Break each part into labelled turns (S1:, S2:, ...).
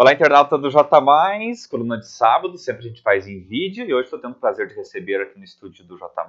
S1: Olá, internauta do J, coluna de sábado, sempre a gente faz em vídeo, e hoje estou tendo o prazer de receber aqui no estúdio do J,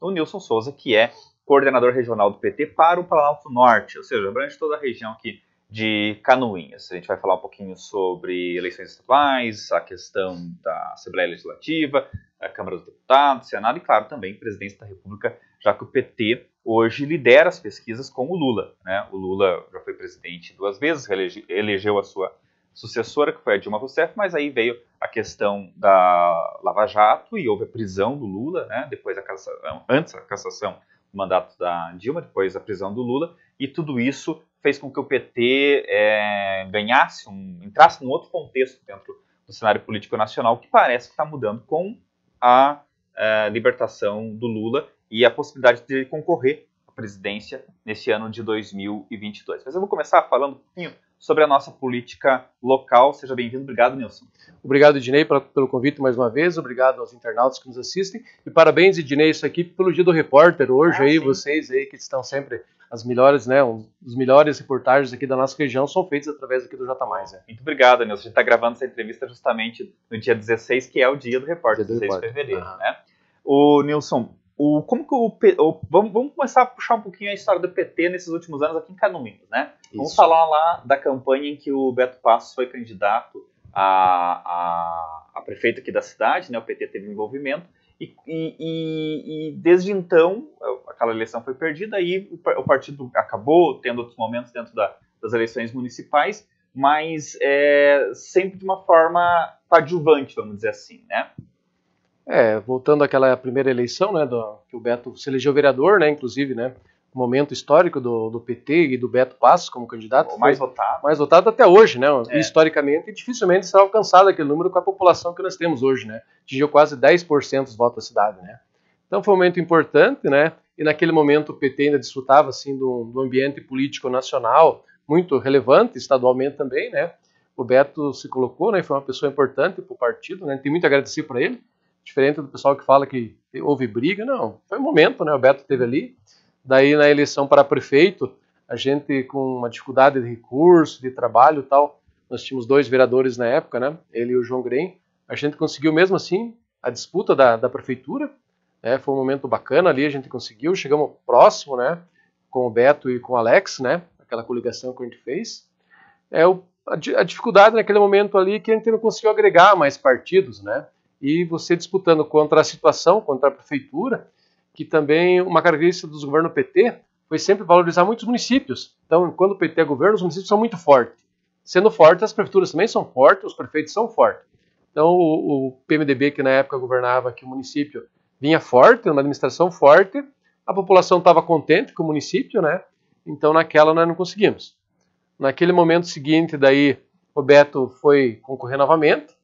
S1: o Nilson Souza, que é coordenador regional do PT para o Planalto Norte, ou seja, abrange toda a região aqui de Canoinhas. A gente vai falar um pouquinho sobre eleições estaduais, a questão da Assembleia Legislativa, a Câmara dos Deputados, Senado e, claro, também presidência da República, já que o PT hoje lidera as pesquisas com o Lula. Né? O Lula já foi presidente duas vezes, elegeu a sua sucessora, que foi a Dilma Rousseff, mas aí veio a questão da Lava Jato e houve a prisão do Lula, né? depois a cassação, antes a cassação do mandato da Dilma, depois a prisão do Lula, e tudo isso fez com que o PT é, ganhasse, um, entrasse num outro contexto dentro do cenário político nacional, que parece que está mudando com a, a é, libertação do Lula e a possibilidade de ele concorrer à presidência nesse ano de 2022. Mas eu vou começar falando um pouquinho sobre a nossa política local. Seja bem-vindo. Obrigado, Nilson. Obrigado, Ednei,
S2: pelo convite mais uma
S1: vez. Obrigado aos internautas que nos
S2: assistem. E parabéns, Ednei, isso aqui pelo Dia do Repórter. Hoje ah, aí, sim. vocês aí que estão sempre as melhores, né, um, os melhores reportagens aqui da nossa região são feitos
S1: através aqui do J+. Né? Muito obrigado, Nilson. A gente está gravando essa entrevista justamente no dia 16, que é o dia do repórter, dia do 16 repórter. de fevereiro, ah. né? O Nilson, o, como que o, o vamos, vamos, começar a puxar um pouquinho a história do PT nesses últimos anos aqui em Canoinhas, né? Isso. Vamos falar lá da campanha em que o Beto Passos foi candidato a, a, a prefeito aqui da cidade, né? O PT teve envolvimento e, e, e, desde então aquela eleição foi perdida aí o, partido acabou tendo outros momentos dentro da, das eleições municipais, mas é, sempre de uma forma coadjuvante, vamos dizer assim, né?
S2: É, voltando àquela primeira eleição, né, do, que o Beto se elegeu vereador, né, inclusive, né, momento histórico do, do PT e do Beto Passos como candidato. O mais votado. Mais votado até hoje, né, é. historicamente, e dificilmente será alcançado aquele número com a população que nós temos hoje, né, atingiu quase 10% dos votos da cidade, né. Então foi um momento importante, né, e naquele momento o PT ainda desfrutava, assim, do, do ambiente político nacional muito relevante, estadualmente também, né, o Beto se colocou, né, foi uma pessoa importante para o partido, né, tem muito a agradecer para ele, Diferente do pessoal que fala que houve briga, não. Foi um momento, né? O Beto teve ali. Daí na eleição para prefeito, a gente com uma dificuldade de recurso, de trabalho, tal. Nós tínhamos dois vereadores na época, né? Ele e o João Grem. A gente conseguiu mesmo assim a disputa da, da prefeitura. Né? Foi um momento bacana ali, a gente conseguiu. Chegamos próximo, né? Com o Beto e com o Alex, né? Aquela coligação que a gente fez. É o a dificuldade naquele momento ali que a gente não conseguiu agregar mais partidos, né? e você disputando contra a situação, contra a prefeitura, que também uma característica dos governos PT foi sempre valorizar muitos municípios. Então, quando o PT é governo, os municípios são muito fortes. Sendo fortes, as prefeituras também são fortes, os prefeitos são fortes. Então, o, o PMDB, que na época governava aqui o município, vinha forte, uma administração forte, a população estava contente com o município, né? Então, naquela nós não conseguimos. Naquele momento seguinte, daí, o Beto foi concorrer novamente,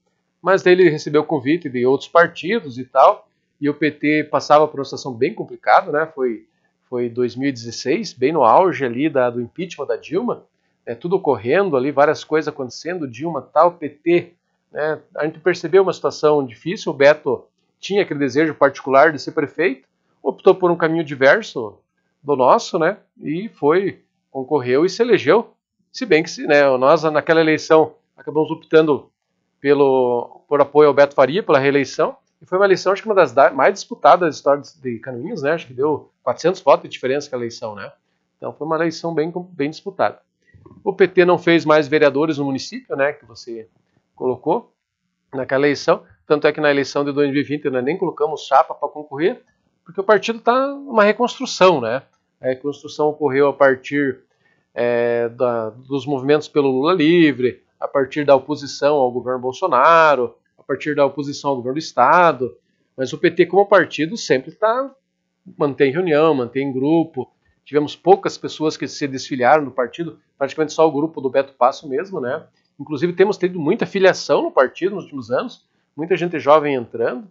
S2: mas ele recebeu convite de outros partidos e tal, e o PT passava por uma situação bem complicada, né? Foi foi 2016, bem no auge ali da, do impeachment da Dilma, né, tudo ocorrendo ali, várias coisas acontecendo, Dilma tal, PT, né, a gente percebeu uma situação difícil, o Beto tinha aquele desejo particular de ser prefeito, optou por um caminho diverso do nosso, né, e foi, concorreu e se elegeu, se bem que né, nós naquela eleição acabamos optando pelo, por apoio ao Beto Faria, pela reeleição. E foi uma eleição, acho que uma das mais disputadas da história de Canoinhas, né? Acho que deu 400 votos de diferença que a eleição, né? Então foi uma eleição bem, bem disputada. O PT não fez mais vereadores no município, né? Que você colocou naquela eleição. Tanto é que na eleição de 2020 nós nem colocamos chapa para concorrer, porque o partido está numa reconstrução, né? A reconstrução ocorreu a partir é, da, dos movimentos pelo Lula livre, a partir da oposição ao governo Bolsonaro, a partir da oposição ao governo do Estado. Mas o PT, como partido, sempre está mantém reunião, mantém grupo. Tivemos poucas pessoas que se desfiliaram do partido, praticamente só o grupo do Beto Passo mesmo, né? Inclusive temos tido muita filiação no partido nos últimos anos, muita gente jovem entrando.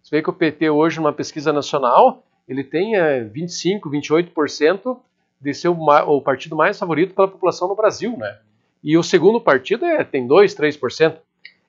S2: Você vê que o PT hoje, numa pesquisa nacional, ele tem é, 25, 28% de ser o, o partido mais favorito pela população no Brasil, né? E o segundo partido é, tem 2, 3%.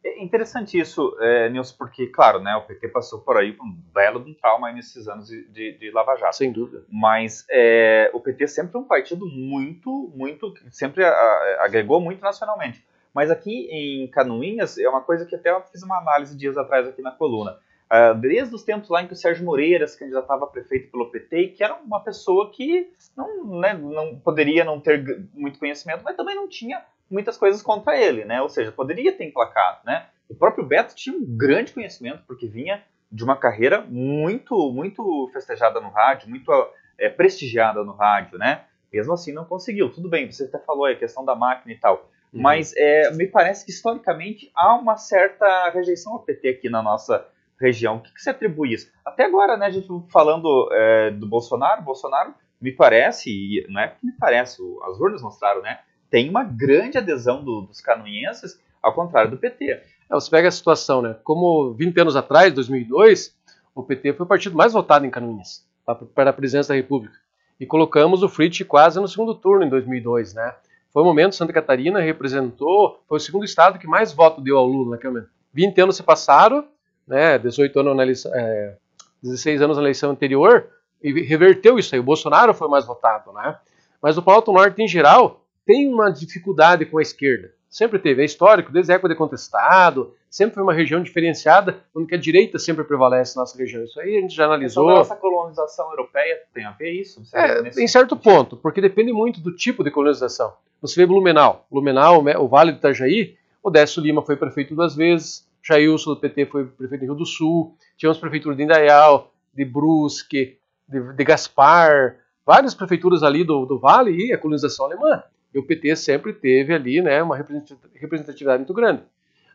S1: É interessante isso, é, Nilson, porque, claro, né, o PT passou por aí um belo um trauma nesses anos de, de, de, Lava Jato. Sem dúvida. Mas é, o PT sempre é um partido muito, muito, sempre a, a, agregou muito nacionalmente. Mas aqui em Canoinhas, é uma coisa que até eu fiz uma análise dias atrás aqui na coluna. Ah, desde os tempos lá em que o Sérgio Moreira se candidatava a prefeito pelo PT, e que era uma pessoa que não, né, não poderia não ter muito conhecimento, mas também não tinha muitas coisas contra ele, né? Ou seja, poderia ter emplacado, né? O próprio Beto tinha um grande conhecimento, porque vinha de uma carreira muito, muito festejada no rádio, muito é, prestigiada no rádio, né? Mesmo assim, não conseguiu. Tudo bem, você até falou aí, a questão da máquina e tal. Uhum. Mas é, me parece que, historicamente, há uma certa rejeição ao PT aqui na nossa região. O que, que se atribui isso? Até agora, né, a gente falando é, do Bolsonaro, Bolsonaro me parece, e não é que me parece, as urnas mostraram, né, tem uma grande adesão do, dos canoenses, ao contrário do PT. É,
S2: você pega a situação, né, como 20 anos atrás, 2002, o PT foi o partido mais votado em Canoinhas, tá, para a presidência da República. E colocamos o Fritz quase no segundo turno em 2002, né? Foi o momento Santa Catarina representou, foi o segundo estado que mais voto deu ao Lula naquele momento. 20 anos se passaram né, 18 anos na eleição, é, 16 anos na eleição anterior, e reverteu isso aí. O Bolsonaro foi mais votado, né? Mas o Planalto Norte, em geral, tem uma dificuldade com a esquerda. Sempre teve, é histórico, desde a época de contestado, sempre foi uma região diferenciada, onde a direita sempre prevalece na nossa região. Isso aí a gente já analisou. Essa
S1: colonização europeia tem a ver isso? É, em
S2: certo ponto, porque depende muito do tipo de colonização. Você vê Blumenau, Blumenau, o Vale do Itajaí, Odécio Lima foi prefeito duas vezes, Jailson do PT foi prefeito do Rio do Sul, tivemos prefeitura de Indaial, de Brusque, de, de Gaspar, várias prefeituras ali do, do Vale e a colonização alemã. E o PT sempre teve ali né, uma representatividade muito grande.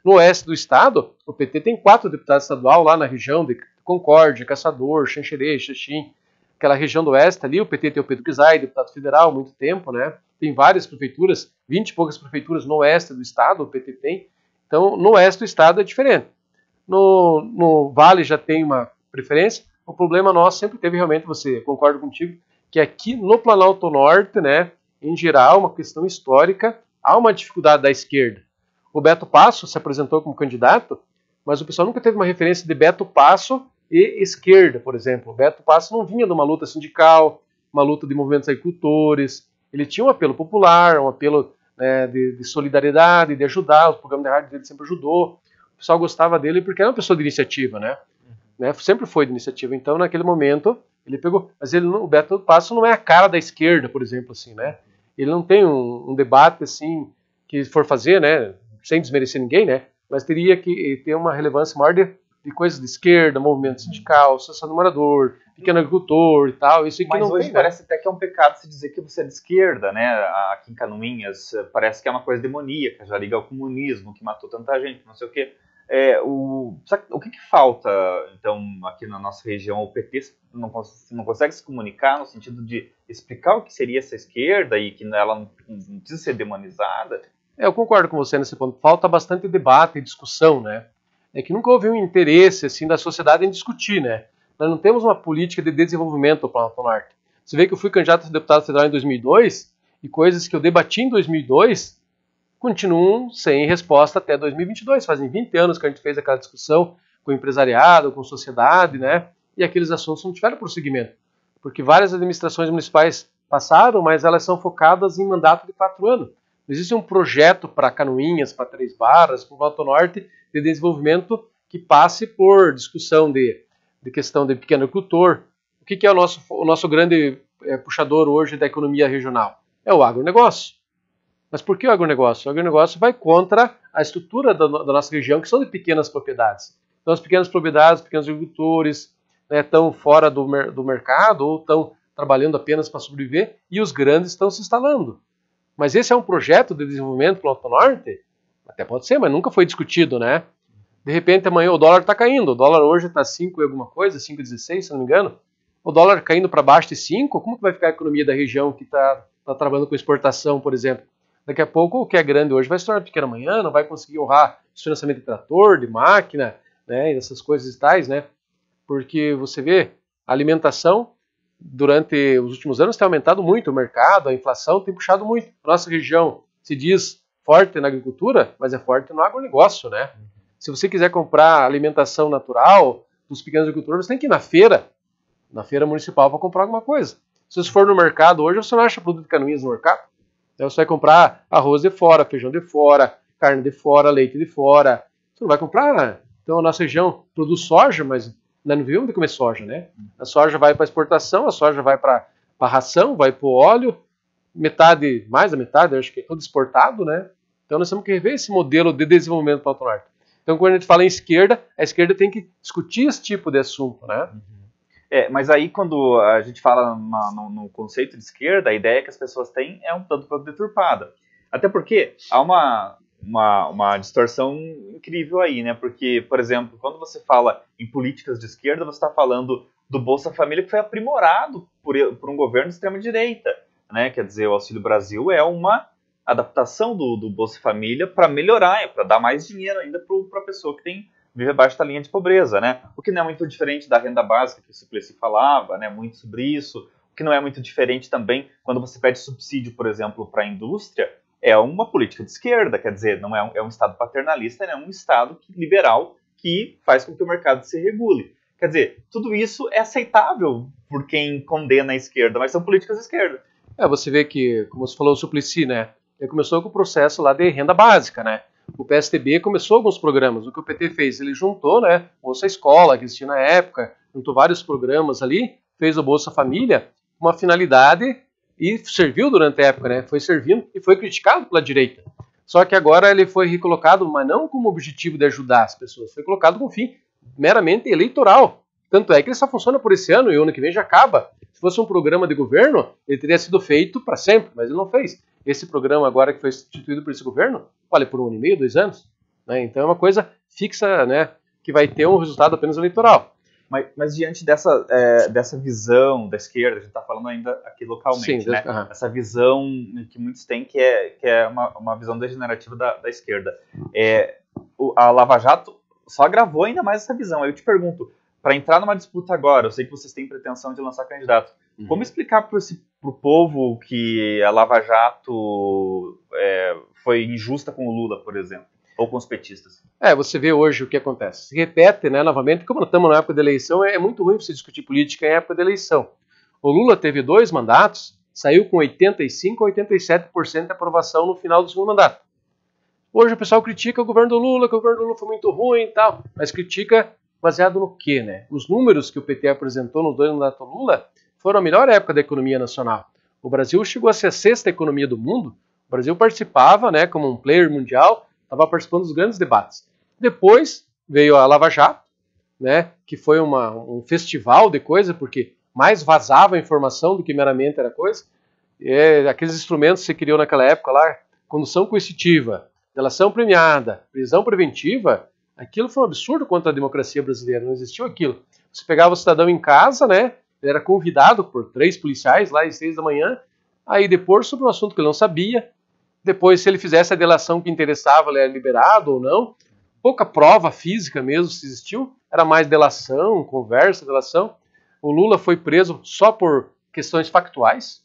S2: No oeste do estado, o PT tem quatro deputados estaduais lá na região de Concórdia, Caçador, Xanxerê, Xaxim, aquela região do oeste ali, o PT tem o Pedro Guizai deputado federal, muito tempo, né? Tem várias prefeituras, 20 e poucas prefeituras no oeste do estado, o PT tem. Então, no oeste do estado é diferente. No, no vale já tem uma preferência. O problema nosso sempre teve realmente, você concordo contigo, que aqui no Planalto Norte, né, em geral, é uma questão histórica, há uma dificuldade da esquerda. O Beto Passo se apresentou como candidato, mas o pessoal nunca teve uma referência de Beto Passo e esquerda, por exemplo. O Beto Passo não vinha de uma luta sindical, uma luta de movimentos agricultores, ele tinha um apelo popular, um apelo né, de, de, solidariedade, de ajudar, O programa de rádio dele sempre ajudou. O pessoal gostava dele porque era uma pessoa de iniciativa, né? né sempre foi de iniciativa. Então, naquele momento, ele pegou. Mas ele, o Beto Passo não é a cara da esquerda, por exemplo, assim, né? Ele não tem um, um debate assim que for fazer, né? Sem desmerecer ninguém, né? Mas teria que eh, ter uma relevância maior de de coisas de esquerda, movimento uhum. sindical, associação do morador, pequeno agricultor e tal. Isso aqui Mas não hoje tem, parece né?
S1: até que é um pecado se dizer que você é de esquerda, né? Aqui em Canoinhas eh, parece que é uma coisa demoníaca, já liga ao comunismo, que matou tanta gente, não sei o quê. É, o, o que, que, falta, então, aqui na nossa região? O PT não, não, consegue se comunicar no sentido de explicar o que seria essa esquerda e que ela não, não precisa ser demonizada?
S2: É, eu concordo com você nesse ponto. Falta bastante debate e discussão, né? é que nunca houve um interesse assim da sociedade em discutir, né? Nós não temos uma política de desenvolvimento do Planalto Norte. Você vê que eu fui candidato a deputado federal em 2002 e coisas que eu debati em 2002 continuam sem resposta até 2022. Fazem 20 anos que a gente fez aquela discussão com o empresariado, com a sociedade, né? E aqueles assuntos não tiveram prosseguimento, porque várias administrações municipais passaram, mas elas são focadas em mandato de quatro anos. Não existe um projeto para Canoinhas, para Três Barras, para o Alto Norte de desenvolvimento que passe por discussão de, de questão de pequeno agricultor. O que, que, é o nosso, o nosso grande é, puxador hoje da economia regional? É o agronegócio. Mas por que o agronegócio? O agronegócio vai contra a estrutura da, da nossa região, que são de pequenas propriedades. Então, as pequenas propriedades, pequenos agricultores, estão né, fora do, do mercado ou estão trabalhando apenas para sobreviver, e os grandes estão se instalando. Mas esse é um projeto de desenvolvimento para o Norte até pode ser, mas nunca foi discutido, né? De repente amanhã o dólar está caindo. O dólar hoje está 5 e alguma coisa, 5,16, se não me engano. O dólar caindo para baixo de 5, como que vai ficar a economia da região que está tá trabalhando com exportação, por exemplo? Daqui a pouco o que é grande hoje vai se tornar pequeno amanhã, não vai conseguir honrar o financiamento de trator, de máquina, né, essas coisas tais, né? Porque você vê, a alimentação durante os últimos anos tem aumentado muito o mercado, a inflação tem puxado muito. Nossa região se diz forte na agricultura, mas é forte no agronegócio, né? Se você quiser comprar alimentação natural dos pequenos agricultores, você tem que ir na feira, na feira municipal, para comprar alguma coisa. Se você for no mercado hoje, você não acha produto de canoinhas no mercado. Então você vai comprar arroz de fora, feijão de fora, carne de fora, leite de fora. Você não vai comprar. Então a nossa região produz soja, mas nós não vivemos de comer soja, né? A soja vai para exportação, a soja vai para ração, vai para o óleo, metade, mais da metade, acho que é todo exportado, né? Então nós temos que rever esse modelo de desenvolvimento para a Então quando a gente fala em esquerda, a esquerda tem que discutir esse tipo de assunto, né?
S1: É, mas aí quando a gente fala na, no, no, conceito de esquerda, a ideia que as pessoas têm é um tanto quanto deturpada. Até porque há uma, uma, uma distorção incrível aí, né? Porque, por exemplo, quando você fala em políticas de esquerda, você está falando do Bolsa Família que foi aprimorado por, por um governo de extrema direita né? Quer dizer, o Auxílio Brasil é uma adaptação do, do Bolsa Família para melhorar, é para dar mais dinheiro ainda para a pessoa que tem vive abaixo da linha de pobreza, né? O que não é muito diferente da renda básica que o Suplicy falava, né? Muito sobre isso. O que não é muito diferente também quando você pede subsídio, por exemplo, para a indústria, é uma política de esquerda, quer dizer, não é um, é um Estado paternalista, né? é um Estado liberal que faz com que o mercado se regule. Quer dizer, tudo isso é aceitável por quem condena a esquerda, mas são políticas de esquerda. É, você vê
S2: que, como você falou, o Suplicy, né? Ele começou com o processo lá de renda básica, né? O PSTB começou alguns programas. O que o PT fez? Ele juntou, né? Bolsa Escola, que existia na época, juntou vários programas ali, fez o Bolsa Família, uma finalidade e serviu durante a época, né? Foi servindo e foi criticado pela direita. Só que agora ele foi recolocado, mas não como objetivo de ajudar as pessoas, foi colocado com um fim meramente eleitoral. Tanto é que ele só funciona por esse ano e o ano que vem já acaba. Se fosse um programa de governo, ele teria sido feito para sempre, mas ele não fez. Esse programa agora que foi instituído por esse governo, vale por um ano e meio, dois anos. Né? Então é uma coisa fixa, né, que vai ter um resultado apenas eleitoral.
S1: Mas, mas diante dessa, é, dessa visão da esquerda, a gente está falando ainda aqui localmente, Sim, né? Uhum. Essa visão que muitos têm que é, que é uma, uma visão degenerativa da, da esquerda. É, a Lava Jato só agravou ainda mais essa visão. Aí eu te pergunto, para entrar numa disputa agora, eu sei que vocês têm pretensão de lançar candidato. Uhum. Como explicar para o povo que a Lava Jato é, foi injusta com o Lula, por exemplo, ou com os petistas?
S2: É, você vê hoje o que acontece. Se repete, né, novamente, como nós estamos na época da eleição, é, é muito ruim você discutir política em época da eleição. O Lula teve dois mandatos, saiu com 85 ou 87% de aprovação no final do segundo mandato. Hoje o pessoal critica o governo do Lula, que o governo do Lula foi muito ruim e tal, mas critica baseado no quê, né? Os números que o PT apresentou nos dois mandatos Lula foram a melhor época da economia nacional. O Brasil chegou a ser a sexta economia do mundo. O Brasil participava, né, como um player mundial, estava participando dos grandes debates. Depois veio a Lava Jato, né, que foi uma, um festival de coisa, porque mais vazava informação do que meramente era coisa. E é, aqueles instrumentos que se criou naquela época lá, condução coercitiva, delação premiada, prisão preventiva, Aquilo foi um absurdo quanto à democracia brasileira, não existiu aquilo. Você pegava o cidadão em casa, né? Ele era convidado por três policiais lá às seis da manhã, aí depois sobre um assunto que ele não sabia. Depois, se ele fizesse a delação que interessava, ele era liberado ou não. Pouca prova física mesmo se existiu, era mais delação, conversa, delação. O Lula foi preso só por questões factuais,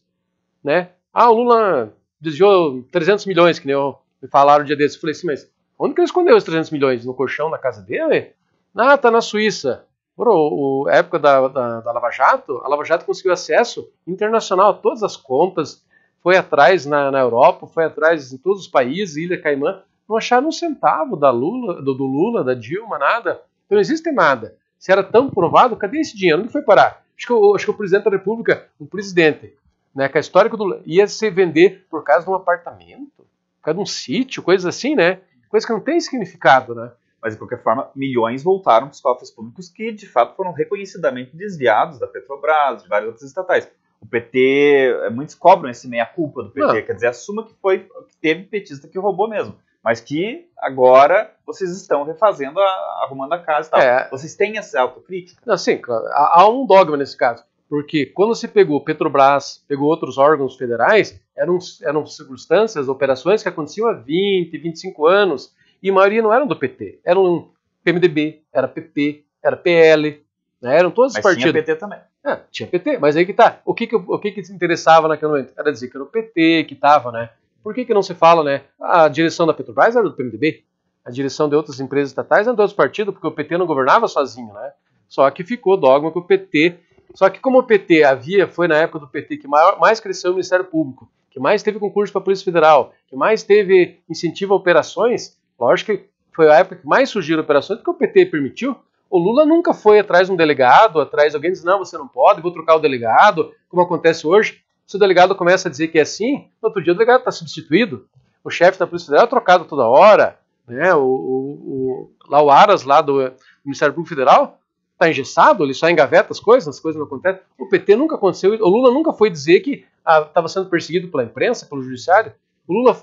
S2: né? Ah, o Lula desviou 300 milhões, que nem eu, me falaram o dia desses. Eu falei assim, mas Onde que ele escondeu os 300 milhões? No colchão da casa dele? Ah, tá na Suíça. Bro, o época da, da, da, Lava Jato, a Lava Jato conseguiu acesso internacional a todas as contas, foi atrás na, na Europa, foi atrás em todos os países, Ilha Caimã, não acharam um centavo da Lula, do, do Lula, da Dilma, nada. Então não existe nada. Se era tão provado, cadê esse dinheiro? Onde foi parar? Acho que, o, acho que o presidente da República, o presidente, né, que a é história do ia se
S1: vender por causa de um apartamento, por causa de um sítio, coisas assim, né? Coisa que não tem significado, né? Mas, de qualquer forma, milhões voltaram para os cofres públicos que, de fato, foram reconhecidamente desviados da Petrobras, de várias outras estatais. O PT, eh, muitos cobram esse meia-culpa do PT, não. quer dizer, assuma que foi que teve petista que roubou mesmo. Mas que agora vocês estão refazendo, a, arrumando a casa e tal. É. Vocês têm essa autocrítica?
S2: Não, sim, há, há um dogma nesse caso. Porque quando se pegou Petrobras, pegou outros órgãos federais, eram, eram circunstâncias, operações que aconteciam há 20, 25 anos, e a maioria não eram do PT, eram PMDB, era PP, era PL, né? eram todos os partidos. Tinha PT também. É, tinha PT, mas aí que tá. O que que, o que que se interessava naquele momento? Era dizer que era o PT que estava, né? Por que que não se fala, né? A direção da Petrobras era do PMDB, a direção de outras empresas estatais era de outro partido, porque o PT não governava sozinho, né? Só que ficou dogma que o PT só que como o PT havia, foi na época do PT que maior, mais cresceu o Ministério Público, que mais teve concurso para a Polícia Federal, que mais teve incentivo a operações, lógico que foi a época que mais surgiram operações, porque o PT permitiu, o Lula nunca foi atrás de um delegado, atrás de alguém diz, não, você não pode, vou trocar o delegado, como acontece hoje. Se o delegado começa a dizer que é assim, no outro dia o delegado está substituído. O chefe da Polícia Federal é trocado toda hora. Né? O, o, o, lá o Aras, lá do Ministério Público Federal, está engessado, ele só engaveta as coisas, as coisas não acontecem. O PT nunca aconteceu, o Lula nunca foi dizer que estava ah, sendo perseguido pela imprensa, pelo judiciário. O Lula,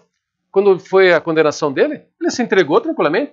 S2: quando foi a condenação dele, ele se entregou tranquilamente.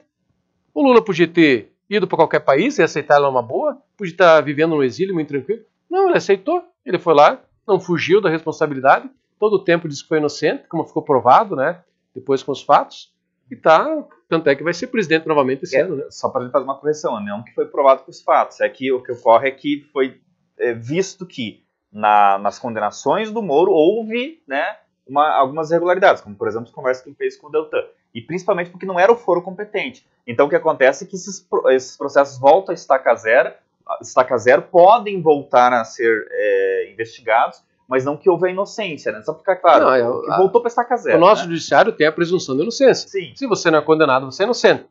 S2: O Lula podia ter ido para qualquer país e aceitar ela uma boa, podia estar tá vivendo no exílio muito tranquilo. Não, ele aceitou, ele foi lá, não fugiu da responsabilidade, todo o tempo disse que foi inocente, como ficou provado, né, depois com os fatos. E tá, tanto é que vai ser presidente novamente esse
S1: é, ano, né? Só para fazer uma correção, né? não que foi provado com os fatos. É que o que ocorre é que foi é, visto que na, nas condenações do Moro houve né, uma, algumas irregularidades, como por exemplo as conversas que ele fez com o Deltan. E principalmente porque não era o foro competente. Então o que acontece é que esses, esses processos voltam a estaca zero, estaca zero podem voltar a ser é, investigados mas não que houve a inocência, né? Só pra ficar claro. Não, eu, é que voltou para estar casado. O nosso né?
S2: judiciário tem a presunção de inocência. Sim. Se você não é condenado, você é inocente.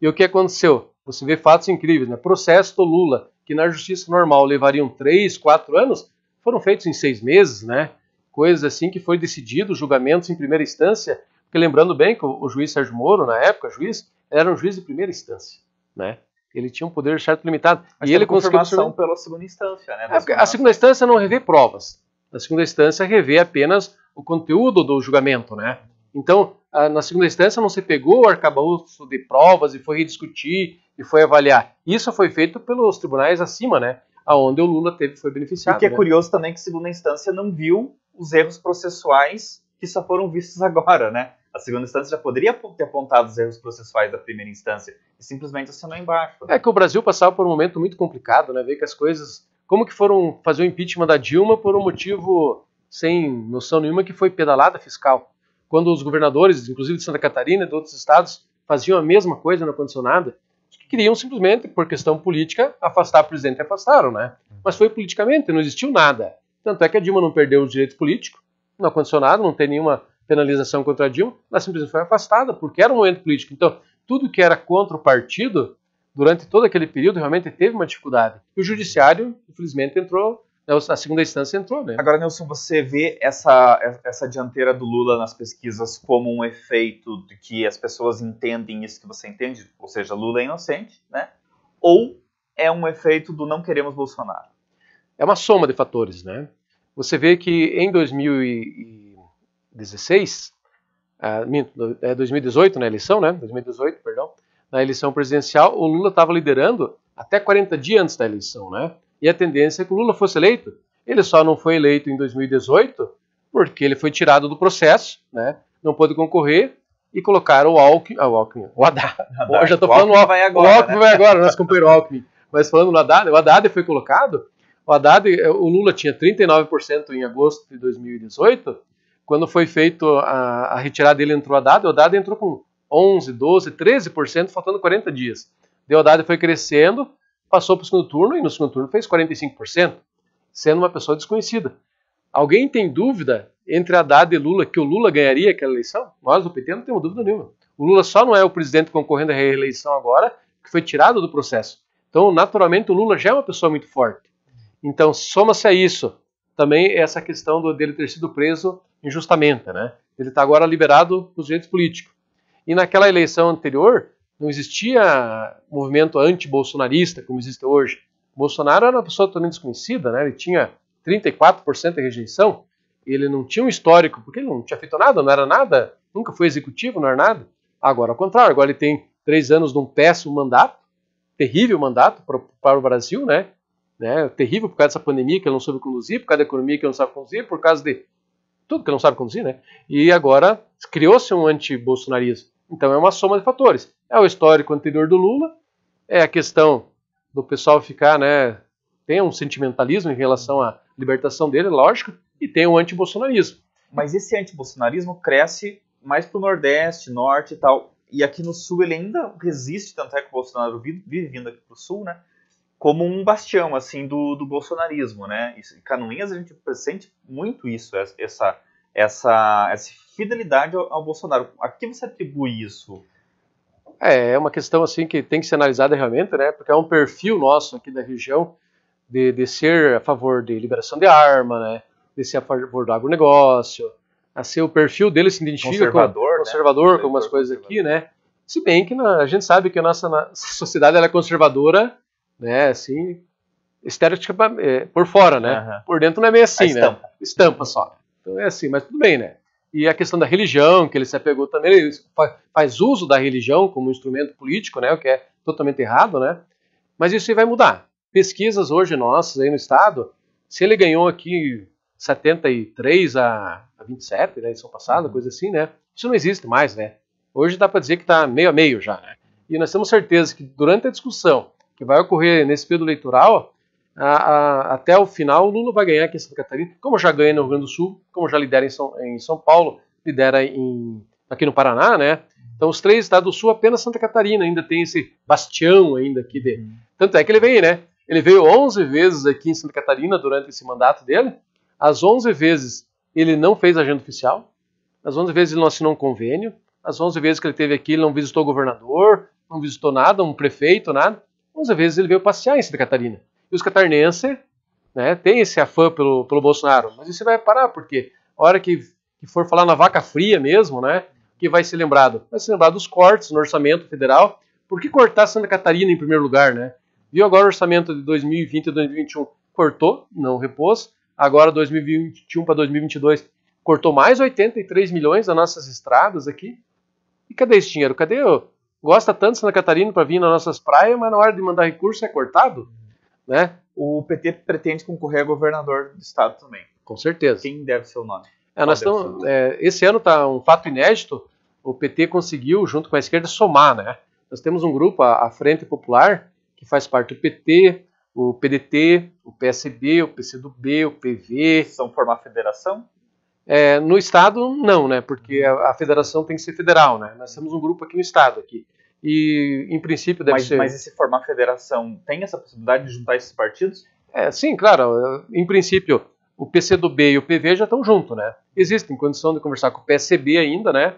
S2: E o que aconteceu? Você vê fatos incríveis, né? Processo do Lula, que na justiça normal levariam três, quatro anos, foram feitos em seis meses, né? Coisas assim que foi decidido, julgamentos em primeira instância, porque lembrando bem que o, o juiz Sérgio Moro, na época, juiz, era um juiz de primeira instância, né? Ele tinha um poder certo limitado. Mas e ele confirmação conseguiu...
S1: pela segunda instância, né?
S2: É, a segunda instância não revê provas na segunda instância, rever apenas o conteúdo do julgamento, né? Então, na segunda instância, não se pegou o arcabouço de provas e foi rediscutir e foi avaliar. Isso foi feito pelos tribunais acima, né? Aonde
S1: o Lula teve, foi beneficiado. O que é né? curioso também que a segunda instância não viu os erros processuais que só foram vistos agora, né? A segunda instância já poderia ter apontado os erros processuais da primeira instância e simplesmente assinou embaixo.
S2: Né? É que o Brasil passava por um momento muito complicado, né? Ver que as coisas como que foram fazer o impeachment da Dilma por um motivo sem noção nenhuma que foi pedalada fiscal. Quando os governadores, inclusive de Santa Catarina e de outros estados, faziam a mesma coisa na condicionada, que queriam simplesmente, por questão política, afastar o presidente e afastaram, né? Mas foi politicamente, não existiu nada. Tanto é que a Dilma não perdeu o direito político, No aconteceu não tem nenhuma penalização contra a Dilma, ela simplesmente foi afastada, porque era um momento político. Então, tudo que era contra o partido durante todo aquele período realmente teve uma dificuldade. o judiciário, infelizmente, entrou, né, a segunda instância entrou. Né?
S1: Agora, Nelson, você vê essa, essa dianteira do Lula nas pesquisas como um efeito de que as pessoas entendem isso que você entende, ou seja, Lula é inocente, né? Ou é um efeito do não queremos Bolsonaro?
S2: É uma soma de fatores, né? Você vê que em 2016, ah, é 2018 na né, eleição, né? 2018, perdão na eleição presidencial, o Lula estava liderando até 40 dias antes da eleição, né? E a tendência é que o Lula fosse eleito. Ele só não foi eleito em 2018 porque ele foi tirado do processo, né? Não pôde concorrer e colocaram o Alckmin, ah, o Alckmin, o Haddad. Haddad. já estou falando o Alckmin vai agora, o né? Alckmin né? vai agora, nosso companheiro Alckmin. Mas falando no Haddad, o Haddad foi colocado. O Haddad, é, o Lula tinha 39% em agosto de 2018. Quando foi feito a, a retirada dele entrou o Haddad, o Haddad entrou com 11, 12, 13%, faltando 40 dias. Deodade foi crescendo, passou para o segundo turno e no segundo turno fez 45%, sendo uma pessoa desconhecida. Alguém tem dúvida entre Haddad e Lula que o Lula ganharia aquela eleição? Nós do PT não temos dúvida nenhuma. O Lula só não é o presidente concorrendo à reeleição agora, que foi tirado do processo. Então, naturalmente, o Lula já é uma pessoa muito forte. Então, soma-se a isso também essa questão do, dele ter sido preso injustamente, né? Ele está agora liberado dos direitos políticos. E naquela eleição anterior, não existia movimento anti-bolsonarista como existe hoje. Bolsonaro era uma pessoa totalmente desconhecida, né? ele tinha 34% de rejeição, ele não tinha um histórico, porque ele não tinha feito nada, não era nada, nunca foi executivo, não era nada. Agora, ao contrário, agora ele tem três anos de um péssimo mandato, terrível mandato para, para o Brasil, né? né? Terrível por causa dessa pandemia que ele não soube conduzir, por causa da economia que ele não sabe conduzir, por causa de tudo que ele não sabe conduzir, né? E agora criou-se um anti-bolsonarismo. Então é uma soma de fatores. É o histórico anterior do Lula, é a questão do pessoal ficar, né, tem um
S1: sentimentalismo em relação à libertação dele, lógico, e tem o um antibolsonarismo. Mas esse antibolsonarismo cresce mais para o Nordeste, Norte e tal. E aqui no Sul ele ainda resiste, tanto é que o Bolsonaro vive vindo aqui para o Sul, né? Como um bastião, assim, do, do bolsonarismo, né? em Canoinhas a gente sente muito isso, essa, essa, esse fidelidade ao, ao Bolsonaro. A que você atribui isso? É, é uma
S2: questão assim que tem que ser analisada realmente, né? Porque é um perfil nosso aqui da região de, de ser a favor de liberação de arma, né? De ser a favor do agronegócio. Assim, o perfil dele se identifica conservador, com conservador, né? com algumas coisas aqui, né? Se bem que na, a gente sabe que a nossa na, sociedade é conservadora, né? Assim, estética é, por fora, né? Uhum. Por dentro não é meio assim, a né? Estampa. estampa só. Então é assim, mas tudo bem, né? e a questão da religião, que ele se apegou também, ele faz uso da religião como instrumento político, né, o que é totalmente errado, né? Mas isso aí vai mudar. Pesquisas hoje nossas aí no estado, se ele ganhou aqui 73 a 27, né, edição passada, uhum. coisa assim, né? Isso não existe mais, né? Hoje dá para dizer que está meio a meio já, né? E nós temos certeza que durante a discussão que vai ocorrer nesse período eleitoral, a, a, até o final, o Lula vai ganhar aqui em Santa Catarina, como já ganha no Rio Grande do Sul, como já lidera em São, em São Paulo, lidera em, aqui no Paraná, né? Então, os três estados do Sul, apenas Santa Catarina ainda tem esse bastião ainda aqui dele, uhum. Tanto é que ele veio, né? Ele veio 11 vezes aqui em Santa Catarina durante esse mandato dele. As 11 vezes ele não fez agenda oficial, as 11 vezes ele não assinou um convênio, as 11 vezes que ele teve aqui ele não visitou o governador, não visitou nada, um prefeito, nada. 11 vezes ele veio passear em Santa Catarina. E os catarinenses né, têm esse afã pelo, pelo Bolsonaro. Mas isso vai parar, porque a hora que, que for falar na vaca fria mesmo, né, que vai ser lembrado? Vai ser lembrado dos cortes no orçamento federal. Por que cortar Santa Catarina em primeiro lugar, né? Viu agora o orçamento de 2020 e 2021? Cortou, não repôs. Agora 2021 para 2022 cortou mais 83 milhões das nossas estradas aqui. E cadê esse dinheiro? Cadê o... Gosta tanto Santa Catarina para vir nas nossas praias, mas na hora de mandar recurso é cortado? né? O PT pretende
S1: concorrer a governador do estado
S2: também. Com certeza. Quem deve ser o nome? É, nós estamos, é, esse ano está um fato inédito. O PT conseguiu, junto com a esquerda, somar, né? Nós temos um grupo, a, a Frente Popular, que faz parte do PT, o PDT, o PSB, o PCdoB, o PV. São formar federação? É, no estado, não, né? Porque a, a, federação tem que ser federal, né? Nós temos um grupo aqui no estado, aqui, e, em princípio, deve mas, ser. Mas e se
S1: formar federação, tem essa possibilidade de juntar esses partidos? É, sim,
S2: claro. Em princípio, o PCdoB e o PV já estão juntos, né? Existem condição de conversar com o PSB ainda, né?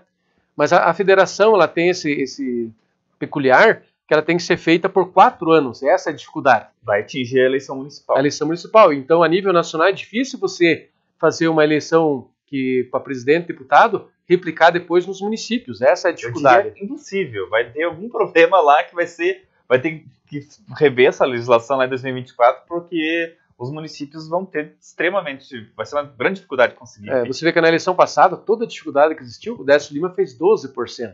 S2: Mas a, a federação ela tem esse, esse peculiar que ela tem que ser feita por quatro anos. Essa é a dificuldade. Vai atingir a eleição municipal. A eleição municipal. Então, a nível nacional, é difícil você fazer uma eleição que para presidente,
S1: deputado, replicar depois nos municípios. Essa é a dificuldade. É impossível. Vai ter algum problema lá que vai ser. Vai ter que rever essa legislação lá em 2024, porque os municípios vão ter extremamente. Vai ser uma grande dificuldade de conseguir.
S2: É, você vê que na eleição passada, toda a dificuldade que existiu, o Décio Lima fez 12%.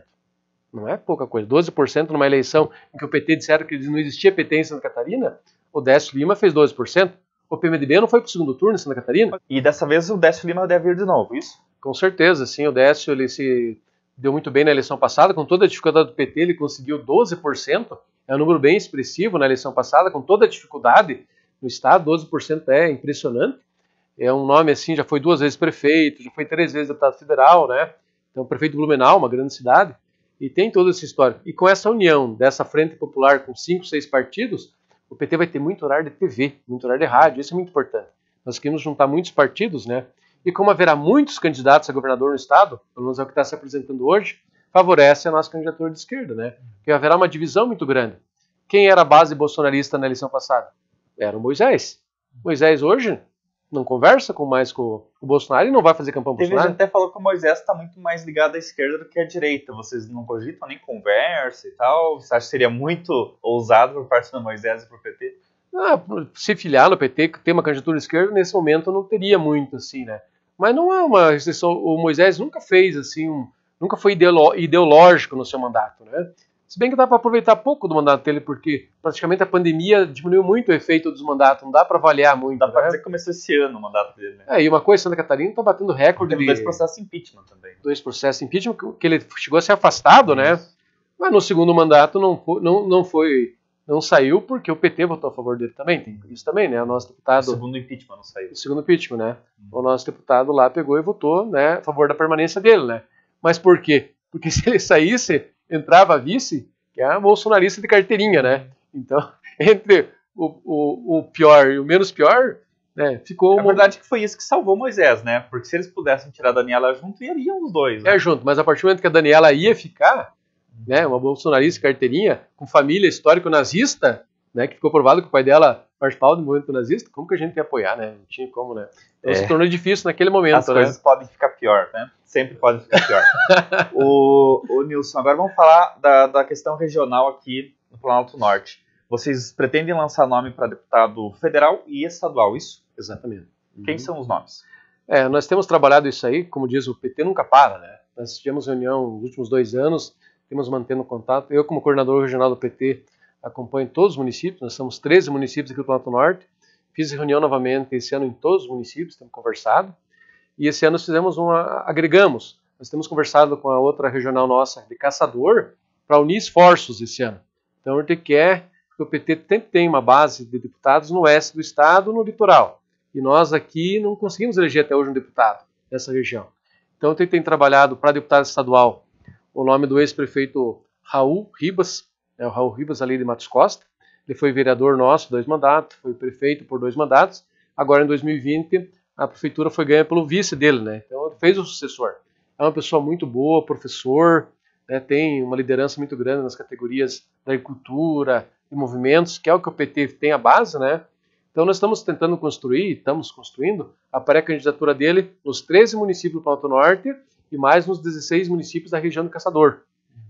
S2: Não é pouca coisa. 12% numa eleição em que o PT disseram que não existia PT em Santa Catarina, o Décio Lima fez 12%. O PMDB não foi para o segundo turno em Santa Catarina. E dessa vez o Décio Lima deve vir de novo, isso? Com certeza, sim. O Décio ele se deu muito bem na eleição passada, com toda a dificuldade do PT, ele conseguiu 12%, é um número bem expressivo na eleição passada, com toda a dificuldade no Estado, 12% é impressionante. É um nome assim, já foi duas vezes prefeito, já foi três vezes deputado federal, né? Então, prefeito Blumenau, uma grande cidade, e tem toda essa história. E com essa união dessa frente popular com cinco, seis partidos, o PT vai ter muito horário de TV, muito horário de rádio, isso é muito importante. Nós queremos juntar muitos partidos, né? e como haverá muitos candidatos a governador no estado, pelo menos é o que está se apresentando hoje, favorece a nossa candidatura de esquerda, né? Porque haverá uma divisão muito grande. Quem era a base bolsonarista na eleição passada? Era o Moisés. Moisés hoje não conversa com mais com o Bolsonaro e não vai fazer campanha Teve Bolsonaro. Gente
S1: até falou que o Moisés está muito mais ligado à esquerda do que à direita. Vocês não cogitam nem conversa e tal? Você acha que seria muito ousado por parte do Moisés e pro PT?
S2: Ah, se filiar no PT, ter uma candidatura esquerda, nesse momento não teria muito, assim, né? Mas não é uma restrição. O Moisés nunca fez assim, um, nunca foi ideológico no seu mandato, né? Se bem que dá para aproveitar pouco do mandato dele, porque praticamente a pandemia diminuiu muito o efeito dos mandatos, não dá para avaliar muito. Dá né? para dizer que começou esse ano o mandato dele. Né? É, e uma coisa, Santa Catarina está batendo recorde
S1: de. Dois processos de impeachment
S2: também. Dois processos de impeachment, que ele chegou a ser afastado, né? Mas no segundo mandato não, não, não foi não saiu porque o PT votou a favor dele também. Tem isso também, né? O nosso deputado. O segundo impeachment não saiu. O segundo impeachment, né? Hum. O nosso deputado lá pegou e votou né, a favor da permanência dele, né? Mas por quê? Porque se ele saísse, entrava vice, que é bolsonarista de carteirinha, né? Então, entre o, o, o pior e o menos pior,
S1: né, ficou. A uma... verdade é que foi isso que salvou Moisés, né? Porque se eles pudessem tirar a Daniela junto, iriam os dois.
S2: Né? É, junto, mas a partir do momento que a Daniela ia ficar, né, uma bolsonarista carteirinha, com família histórico nazista, né, que ficou provado que o pai dela participava do movimento nazista, como que a gente
S1: quer apoiar, né? Não tinha como, né?
S2: Então é. se tornou difícil naquele momento, As né? coisas
S1: podem ficar pior, né? Sempre podem ficar pior. o, o Nilson, agora vamos falar da, da questão regional aqui no Planalto Norte. Vocês pretendem lançar nome para deputado federal e estadual, isso? Exatamente. Quem uhum. são os nomes?
S2: É, nós temos trabalhado isso aí, como diz o PT nunca para, né? Nós tivemos reunião nos últimos dois anos temos mantendo contato. Eu, como coordenador regional do PT, acompanho todos os municípios, nós somos 13 municípios aqui do Planalto Norte. Fiz reunião novamente esse ano em todos os municípios, temos conversado. E esse ano fizemos uma, agregamos, nós temos conversado com a outra regional nossa de Caçador para unir esforços esse ano. Então, a gente quer é que o PT sempre tem uma base de deputados no oeste do estado, no litoral. E nós aqui não conseguimos eleger até hoje um deputado nessa região. Então, a gente tem trabalhado para deputado estadual o nome do ex-prefeito Raul Ribas, é o Raul Ribas ali de Matos Costa. Ele foi vereador nosso dois mandatos, foi prefeito por dois mandatos. Agora em 2020 a prefeitura foi ganha pelo vice dele, né? Então ele fez o sucessor. É uma pessoa muito boa, professor, né? tem uma liderança muito grande nas categorias da agricultura e movimentos, que é o que o PT tem a base, né? Então nós estamos tentando construir, estamos construindo a pré-candidatura dele nos 13 municípios do Alto Norte e mais nos 16 municípios da região do Caçador.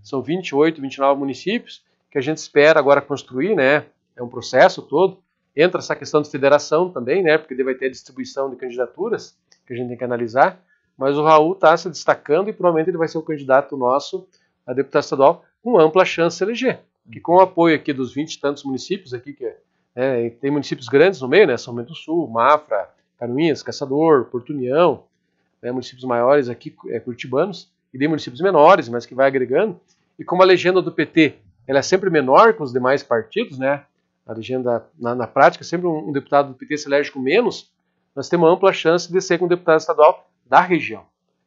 S2: São 28, 29 municípios que a gente espera agora construir, né? É um processo todo. Entra essa questão de federação também, né? Porque vai ter a distribuição de candidaturas que a gente tem que analisar. Mas o Raul está se destacando e provavelmente ele vai ser o candidato nosso a deputado estadual com ampla chance de eleger. Que com o apoio aqui dos 20 e tantos municípios aqui, que é, né? tem municípios grandes no meio, né? São Bento do Sul, Mafra, Canoinhas, Caçador, Porto União, né, municípios maiores aqui, é, curitibanos, e de municípios menores, mas que vai agregando. E como a legenda do PT ela é sempre menor que os demais partidos, né, a legenda, na, na prática, é sempre um, um, deputado do PT se elege com menos, nós temos uma ampla chance de ser um deputado estadual da região.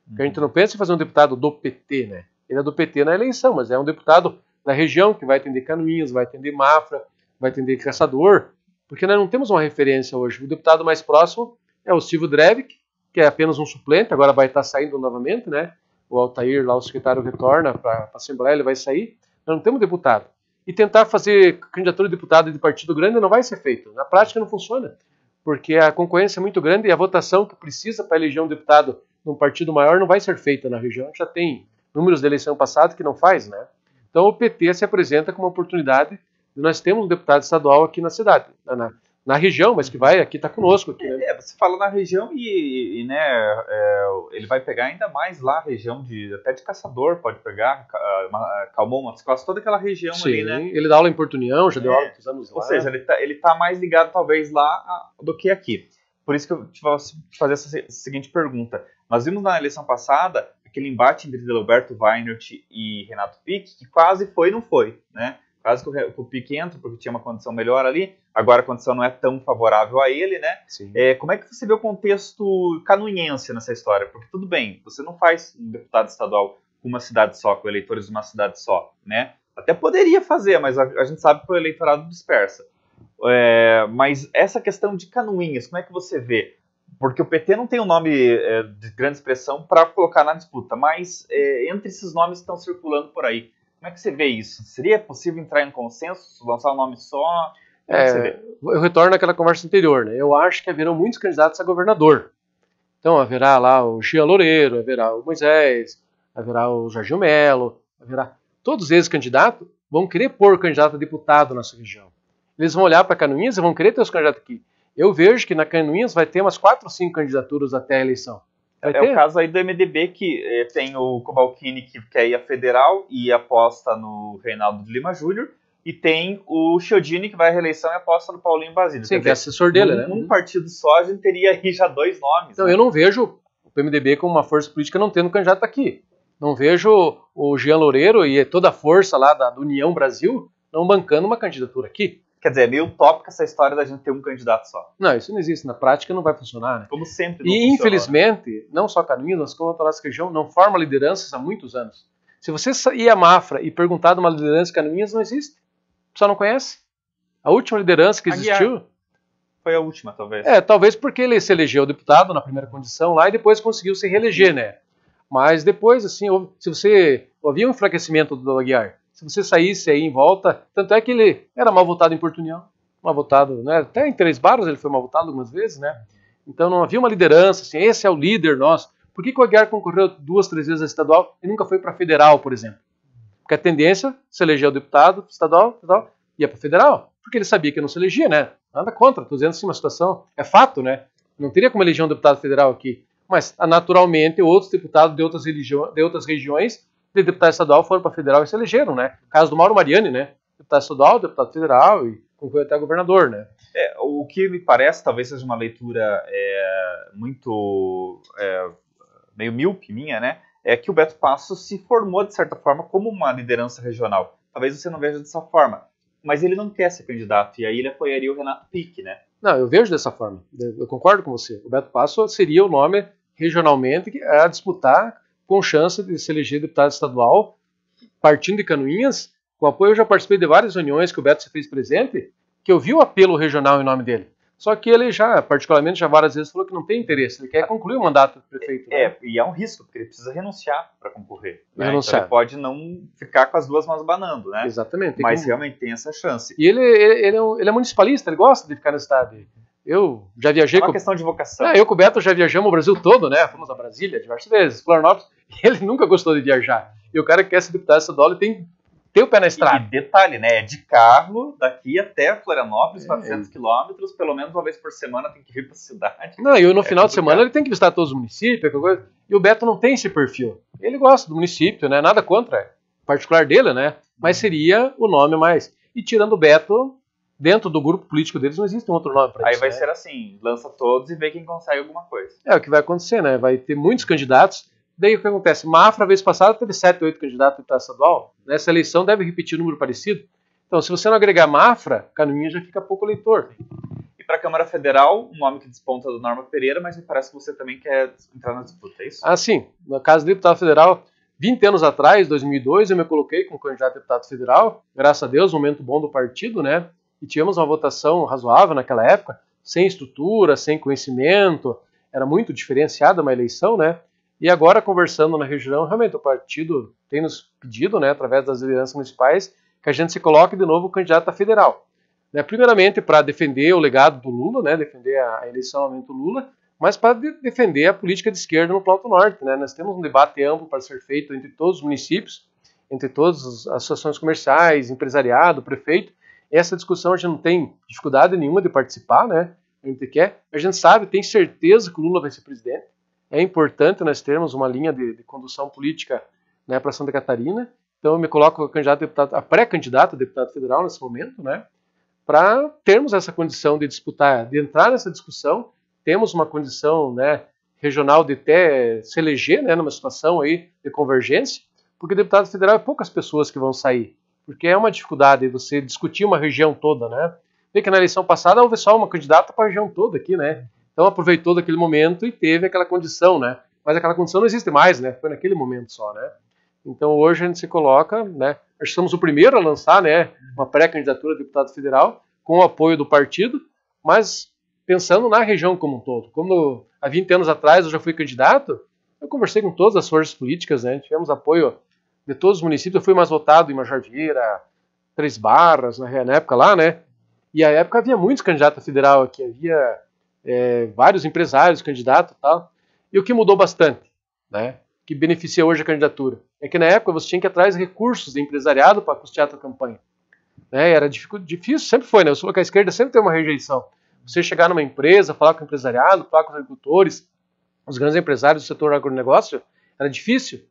S2: Porque a gente uhum. não pensa em fazer um deputado do PT, né? Ele é do PT na eleição, mas é um deputado da região que vai atender Canoinhas, vai atender Mafra, vai atender Caçador, porque nós não temos uma referência hoje. O deputado mais próximo é o Silvio Drevic, que é apenas um suplente, agora vai estar saindo novamente, né? O Altair, lá o secretário, retorna para a Assembleia, ele vai sair. Nós não temos deputado. E tentar fazer candidatura de deputado de partido grande não vai ser feito. Na prática não funciona, porque a concorrência é muito grande e a votação que precisa para eleger um deputado num partido maior não vai ser feita na região. Já tem números de eleição passada que não faz, né? Então o PT se apresenta como uma oportunidade de nós temos um deputado estadual aqui na cidade, na, na região, mas que vai aqui tá conosco.
S1: Aqui, é, né? É, você fala na região e, e né, é, ele vai pegar ainda mais lá a região de até de caçador pode pegar, calmou umas costas, toda aquela região Sim, ali, né? Ele dá aula em Portunião, já deu é, aula muitos anos ou lá. Ou seja, ele tá, ele tá mais ligado talvez lá a, do que aqui. Por isso que eu te vou fazer essa seguinte pergunta. Nós vimos na eleição passada aquele embate entre Deloberto Weinert e Renato Pique, que quase foi e não foi, né? Quase que o, o Pique entra, porque tinha uma condição melhor ali, agora a condição não é tão favorável a ele, né? É, como é que você vê o contexto canunhense nessa história? Porque tudo bem, você não faz um deputado estadual com uma cidade só, com eleitores de uma cidade só, né? Até poderia fazer, mas a, a gente sabe que o eleitorado dispersa. É, mas essa questão de Canoinhas, como é que você vê? Porque o PT não tem um nome é, de grande expressão para colocar na disputa, mas é, entre esses nomes que estão circulando por aí, como é que você vê isso? Seria possível entrar em consenso, lançar um nome só? É, eu
S2: retorno àquela conversa anterior, né? Eu acho que haverão muitos candidatos a governador. Então haverá lá o Gia Loureiro, haverá o Moisés, haverá o Jorginho Melo, haverá. Todos esses candidatos vão querer pôr candidato a deputado na sua região. Eles vão olhar para Canoinhas e vão querer ter os candidatos aqui. Eu vejo que na Canoinhas vai ter umas 4 ou 5 candidaturas até a eleição. É, vai é ter? o caso
S1: aí do MDB, que eh, tem o Cobalcini, que quer ir a federal e aposta no Reinaldo Lima Júnior, e tem o Chiodini, que vai à reeleição e aposta no Paulinho Basílio. Sim, que é assessor dele, né? Um uhum. partido só, a gente teria aí já dois nomes.
S2: Então, né? eu não vejo o PMDB como uma força política não tendo candidato aqui. Não vejo o Jean Loureiro e toda a força lá da, União Brasil não bancando uma candidatura aqui. Quer dizer, é meio utópica essa história da gente ter um candidato só. Não, isso não existe. Na prática não vai funcionar, né? Como sempre. e funciona. infelizmente, não só Caminhos, mas como a nossa região não forma lideranças há muitos anos. Se você ir à Mafra e perguntar de uma liderança de Canoinhas, não existe. Só não conhece? A última liderança que existiu.
S1: Foi a última, talvez.
S2: É, talvez porque ele se elegeu deputado na primeira condição lá e depois conseguiu se reeleger, né? Mas depois, assim, se você. Havia um enfraquecimento do Aguiar. Se você saísse aí em volta. Tanto é que ele era mal votado em Porto União, mal votado, né? Até em Três Barras ele foi mal votado algumas vezes, né? Então não havia uma liderança, assim, esse é o líder nosso. Por que, que o Aguiar concorreu duas, três vezes a estadual e nunca foi para federal, por exemplo? Porque a tendência, se eleger o deputado estadual, estadual ia para federal, porque ele sabia que não se elegia, né? Nada contra, estou dizendo assim uma situação, é fato, né? Não teria como eleger um deputado federal aqui, mas ah, naturalmente outros deputados de outras, de outras regiões, de deputado estadual, foram para federal e se elegeram, né? O caso do Mauro Mariani, né? Deputado estadual, deputado federal e concorreu até governador, né?
S1: É, o que me parece talvez seja uma leitura é, muito é, meio míope minha, né? é que o Beto Passo se formou, de certa forma, como uma liderança regional. Talvez você não veja dessa forma, mas ele não quer ser candidato, e aí ele apoiaria o Renato Pique, né?
S2: Não, eu vejo dessa forma, eu concordo com você. O Beto Passo seria o nome regionalmente é a disputar com chance de se eleger deputado estadual, partindo de Canoinhas, com apoio. Eu já participei de várias reuniões que o Beto se fez presente, que eu vi o apelo regional em nome dele. Só que ele já, particularmente,
S1: já várias vezes falou que não tem interesse, ele quer concluir o mandato do prefeito. Né? É, né? e é um risco, porque ele precisa renunciar para concorrer. Né? Então, renunciar. Então ele pode não ficar com as duas mãos banando, né? Exatamente. Mas como... realmente tem essa chance. E ele, ele, ele, é um, ele, é municipalista, ele gosta de ficar no estado. Eu já viajei. É uma com... questão de
S2: vocação. É, eu com o Beto já viajamos o Brasil todo, né? Fomos a Brasília diversas vezes, Florianópolis. Ele
S1: nunca gostou de viajar. E o cara que quer se deputar estadual, ele tem tem o pé na estrada. E detalhe, né? É de carro daqui até Florianópolis, é. 400 quilômetros, pelo menos uma vez por semana tem que vir para cidade. Não, e
S2: no é final de semana ele tem que visitar todos os municípios, coisa. E o Beto não tem esse perfil. Ele gosta do município, né? Nada contra, é particular dele, né? Mas uhum. seria o nome mais. E tirando o Beto, dentro do grupo político deles não existe um outro nome para isso. Aí vai né? ser
S1: assim, lança todos e vê quem consegue alguma coisa.
S2: É o que vai acontecer, né? Vai ter muitos candidatos Daí o que acontece? Mafra, vez passada, teve 7, 8 candidatos a deputado estadual. Nessa eleição deve repetir um número parecido. Então, se você não agregar Mafra, Canuinha já fica pouco eleitor.
S1: E para a Câmara Federal, um nome que desponta do Norma Pereira, mas me parece que você também quer entrar na disputa, é isso?
S2: Ah, sim. No caso do deputado federal, 20 anos atrás, 2002, eu me coloquei como candidato a deputado federal. Graças a Deus, momento bom do partido, né? E tínhamos uma votação razoável naquela época, sem estrutura, sem conhecimento. Era muito diferenciada uma eleição, né? E agora, conversando na região, realmente o partido tem nos pedido, né, através das lideranças municipais, que a gente se coloque de novo candidato a federal. Né, primeiramente, para defender o legado do Lula, né, defender a eleição do Lula, mas para de defender a política de esquerda no Planalto Norte. Né? Nós temos um debate amplo para ser feito entre todos os municípios, entre todas as associações comerciais, empresariado, prefeito. Essa discussão a gente não tem dificuldade nenhuma de participar, né? A gente quer, a gente sabe, tem certeza que o Lula vai ser presidente. É importante nós termos uma linha de, de condução política né, para Santa Catarina. Então eu me coloco candidato a deputado, a pré-candidato a deputado federal nesse momento, né? Para termos essa condição de disputar, de entrar nessa discussão, temos uma condição, né, regional de até se eleger, né, numa situação aí de convergência, porque deputado federal é poucas pessoas que vão sair, porque é uma dificuldade você discutir uma região toda, né? Vê que na eleição passada houve só uma candidata para a região toda aqui, né? Então aproveitou daquele momento e teve aquela condição, né? Mas aquela condição não existe mais, né? Foi naquele momento só, né? Então hoje a gente se coloca, né? Nós somos o primeiro a lançar, né? Uma pré-candidatura a deputado federal com o apoio do partido, mas pensando na região como um todo. Como há 20 anos atrás eu já fui candidato, eu conversei com todas as forças políticas, né? Tivemos apoio de todos os municípios. Eu fui mais votado em Majardieira, Três Barras, na época lá, né? E a época havia muitos candidatos a federal aqui, havia é, vários empresários, candidatos e tal. E o que mudou bastante, né, que beneficia hoje a candidatura, é que na época você tinha que atrás de recursos de empresariado para custear a tua campanha. Né, era difícil, sempre foi, né? Eu sou que a esquerda sempre tem uma rejeição. Você chegar numa empresa, falar com o empresariado, falar com os agricultores, os grandes empresários do setor agronegócio, era difícil.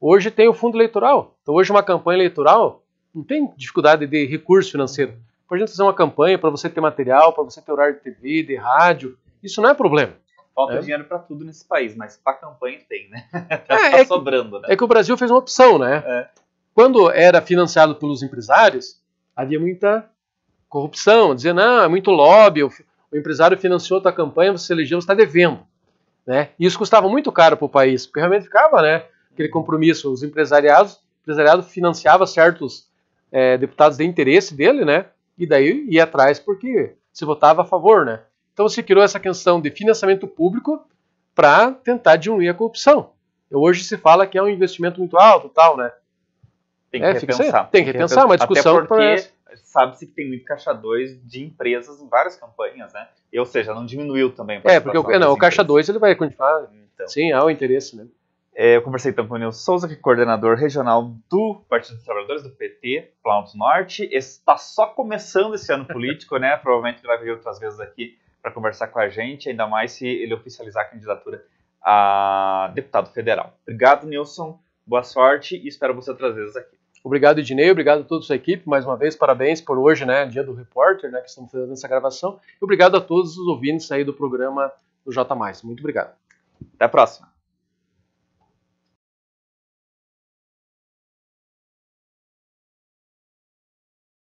S2: Hoje tem o fundo eleitoral. Então hoje uma campanha eleitoral não tem dificuldade de recurso financeiro. Para fazer uma campanha, para você ter material, para você ter horário de TV, de rádio, isso não é problema.
S1: Falta é. dinheiro para tudo nesse país, mas para campanha tem, né? tá, é, tá é sobrando, que,
S2: né? É que o Brasil fez uma opção, né? É. Quando era financiado pelos empresários, havia muita corrupção, dizendo, não, é muito lobby, o, o empresário financiou a tua campanha, você elegeu, você está devendo. Né? E isso custava muito caro para o país, porque realmente ficava né, aquele compromisso, os empresariados, empresariado financiava certos é, deputados de interesse dele, né? e daí ia atrás porque se votava a favor. Né? Então se criou essa canção de financiamento público para tentar diminuir a corrupção. Hoje se fala que é um investimento muito alto, tal, né? Tem que é, repensar. Tem que repensar, uma discussão. Até porque
S1: sabe-se que tem muito caixa 2 de empresas em várias campanhas, né? E, ou seja, não diminuiu também. A é, porque o, não, o caixa 2 ele vai continuar. Então. Sim, há o interesse, né? É, eu conversei também então com o Nilson Souza, que é coordenador regional do Partido dos Trabalhadores, do PT, Planalto Norte. Está só começando esse ano político, né? Provavelmente ele vai vir outras vezes aqui para conversar com a gente, ainda mais se ele oficializar a candidatura a deputado federal. Obrigado, Nilson. Boa sorte e espero você trazer isso aqui.
S2: Obrigado, Ednei. Obrigado a toda a sua equipe. Mais uma vez, parabéns por hoje, né? Dia do repórter, né? Que estamos fazendo essa gravação. E obrigado a todos os ouvintes aí do programa
S1: do J. Muito obrigado. Até a próxima.